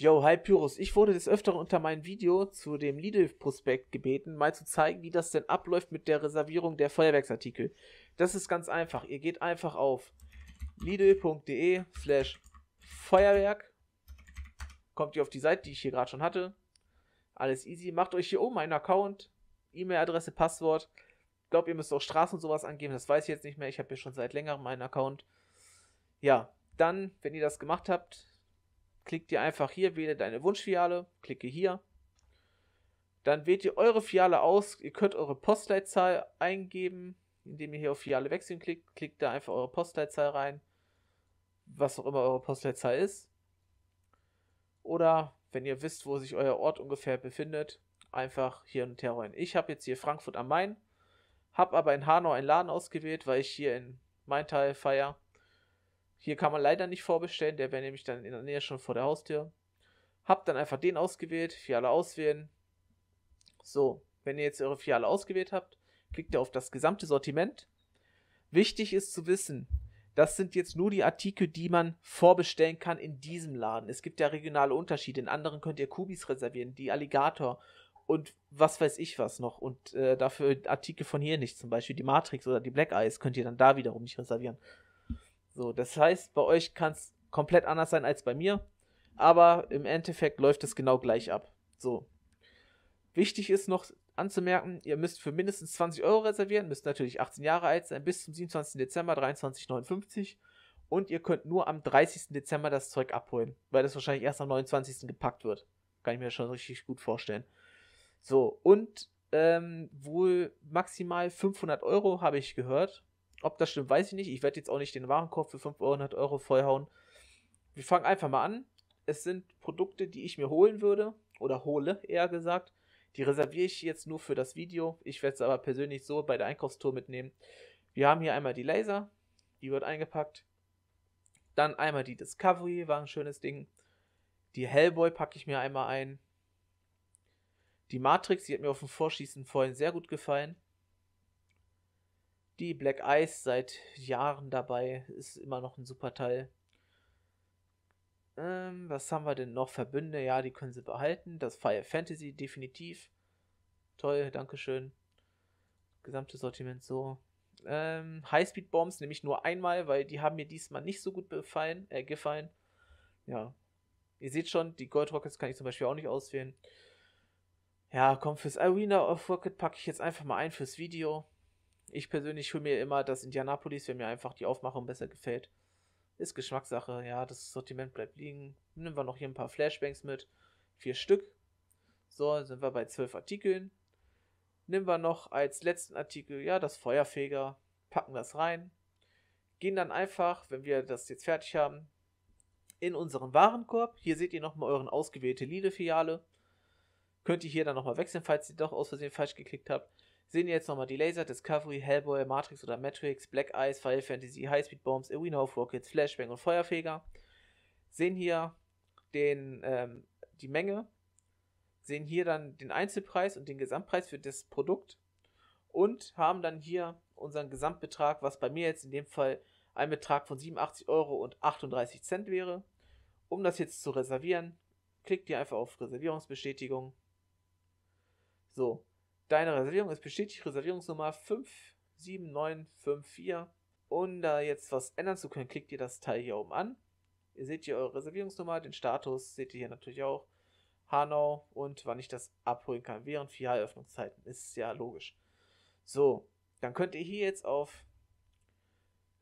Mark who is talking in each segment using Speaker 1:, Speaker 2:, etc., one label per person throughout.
Speaker 1: Yo, hi Pyrus, ich wurde des Öfteren unter meinem Video zu dem Lidl-Prospekt gebeten, mal zu zeigen, wie das denn abläuft mit der Reservierung der Feuerwerksartikel. Das ist ganz einfach. Ihr geht einfach auf lidl.de slash Feuerwerk. Kommt ihr auf die Seite, die ich hier gerade schon hatte. Alles easy. Macht euch hier oben einen Account, E-Mail-Adresse, Passwort. Ich glaube, ihr müsst auch Straßen und sowas angeben. Das weiß ich jetzt nicht mehr. Ich habe hier schon seit längerem einen Account. Ja, dann, wenn ihr das gemacht habt, klickt ihr einfach hier, wähle deine Wunschfiale, klicke hier. Dann wählt ihr eure Fiale aus. Ihr könnt eure Postleitzahl eingeben, indem ihr hier auf Fiale wechseln klickt. Klickt da einfach eure Postleitzahl rein, was auch immer eure Postleitzahl ist. Oder wenn ihr wisst, wo sich euer Ort ungefähr befindet, einfach hier und her rein. Ich habe jetzt hier Frankfurt am Main, habe aber in Hanau einen Laden ausgewählt, weil ich hier in mein Teil feiere. Hier kann man leider nicht vorbestellen, der wäre nämlich dann in der Nähe schon vor der Haustür. Habt dann einfach den ausgewählt, Fiale auswählen. So, wenn ihr jetzt eure Fiale ausgewählt habt, klickt ihr auf das gesamte Sortiment. Wichtig ist zu wissen, das sind jetzt nur die Artikel, die man vorbestellen kann in diesem Laden. Es gibt ja regionale Unterschiede. In anderen könnt ihr Kubis reservieren, die Alligator und was weiß ich was noch. Und äh, dafür Artikel von hier nicht, zum Beispiel die Matrix oder die Black Eyes könnt ihr dann da wiederum nicht reservieren. So, das heißt, bei euch kann es komplett anders sein als bei mir, aber im Endeffekt läuft es genau gleich ab. So. Wichtig ist noch anzumerken, ihr müsst für mindestens 20 Euro reservieren, müsst natürlich 18 Jahre alt sein, bis zum 27. Dezember 23,59 und ihr könnt nur am 30. Dezember das Zeug abholen, weil das wahrscheinlich erst am 29. gepackt wird. Kann ich mir schon richtig gut vorstellen. So, und ähm, wohl maximal 500 Euro habe ich gehört ob das stimmt, weiß ich nicht. Ich werde jetzt auch nicht den Warenkorb für 500 Euro vollhauen. Wir fangen einfach mal an. Es sind Produkte, die ich mir holen würde oder hole, eher gesagt. Die reserviere ich jetzt nur für das Video. Ich werde es aber persönlich so bei der Einkaufstour mitnehmen. Wir haben hier einmal die Laser, die wird eingepackt. Dann einmal die Discovery, war ein schönes Ding. Die Hellboy packe ich mir einmal ein. Die Matrix, die hat mir auf dem Vorschießen vorhin sehr gut gefallen. Die Black Ice seit Jahren dabei, ist immer noch ein super Teil. Ähm, was haben wir denn noch? Verbünde, ja, die können sie behalten. Das Fire Fantasy definitiv. Toll, Dankeschön. Gesamtes Sortiment so. Ähm, Highspeed Bombs nämlich nur einmal, weil die haben mir diesmal nicht so gut befallen, äh, gefallen. Ja. Ihr seht schon, die Gold Rockets kann ich zum Beispiel auch nicht auswählen. Ja, komm, fürs Arena of Rocket packe ich jetzt einfach mal ein fürs Video ich persönlich hole mir immer das Indianapolis, wenn mir einfach die Aufmachung besser gefällt. Ist Geschmackssache, ja, das Sortiment bleibt liegen. Nehmen wir noch hier ein paar Flashbangs mit. Vier Stück. So, sind wir bei zwölf Artikeln. Nehmen wir noch als letzten Artikel, ja, das Feuerfeger. Packen das rein. Gehen dann einfach, wenn wir das jetzt fertig haben, in unseren Warenkorb. Hier seht ihr nochmal euren ausgewählte Lidl-Filiale. Könnt ihr hier dann nochmal wechseln, falls ihr doch aus Versehen falsch geklickt habt. Sehen jetzt nochmal die Laser, Discovery, Hellboy, Matrix oder Matrix, Black Eyes, Final Fantasy, High Speed Bombs, A We of Rockets, Flashbang und Feuerfeger. Sehen hier den, ähm, die Menge, sehen hier dann den Einzelpreis und den Gesamtpreis für das Produkt und haben dann hier unseren Gesamtbetrag, was bei mir jetzt in dem Fall ein Betrag von 87,38 Euro wäre. Um das jetzt zu reservieren, klickt ihr einfach auf Reservierungsbestätigung. So, Deine Reservierung ist bestätigt, Reservierungsnummer 57954. Um da jetzt was ändern zu können, klickt ihr das Teil hier oben an. Ihr seht hier eure Reservierungsnummer, den Status seht ihr hier natürlich auch. Hanau und wann ich das abholen kann, während vier Ist ja logisch. So, dann könnt ihr hier jetzt auf.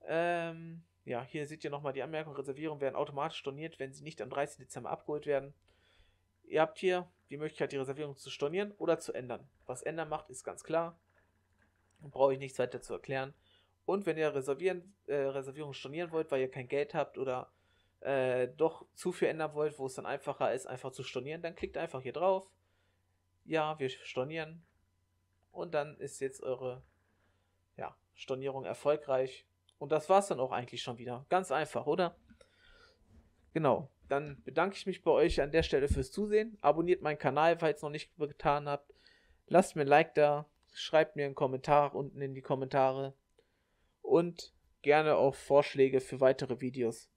Speaker 1: Ähm, ja, hier seht ihr nochmal die Anmerkung: Reservierungen werden automatisch storniert, wenn sie nicht am 30. Dezember abgeholt werden. Ihr habt hier die Möglichkeit, die Reservierung zu stornieren oder zu ändern. Was ändern macht, ist ganz klar. Brauche ich nichts weiter zu erklären. Und wenn ihr reservieren, äh, Reservierung stornieren wollt, weil ihr kein Geld habt oder äh, doch zu viel ändern wollt, wo es dann einfacher ist, einfach zu stornieren, dann klickt einfach hier drauf. Ja, wir stornieren. Und dann ist jetzt eure ja, Stornierung erfolgreich. Und das war es dann auch eigentlich schon wieder. Ganz einfach, oder? Genau dann bedanke ich mich bei euch an der Stelle fürs Zusehen. Abonniert meinen Kanal, falls ihr es noch nicht getan habt. Lasst mir ein Like da, schreibt mir einen Kommentar unten in die Kommentare und gerne auch Vorschläge für weitere Videos.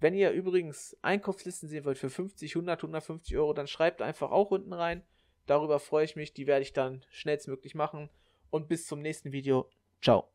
Speaker 1: Wenn ihr übrigens Einkaufslisten sehen wollt für 50, 100, 150 Euro, dann schreibt einfach auch unten rein. Darüber freue ich mich, die werde ich dann schnellstmöglich machen. Und bis zum nächsten Video. Ciao.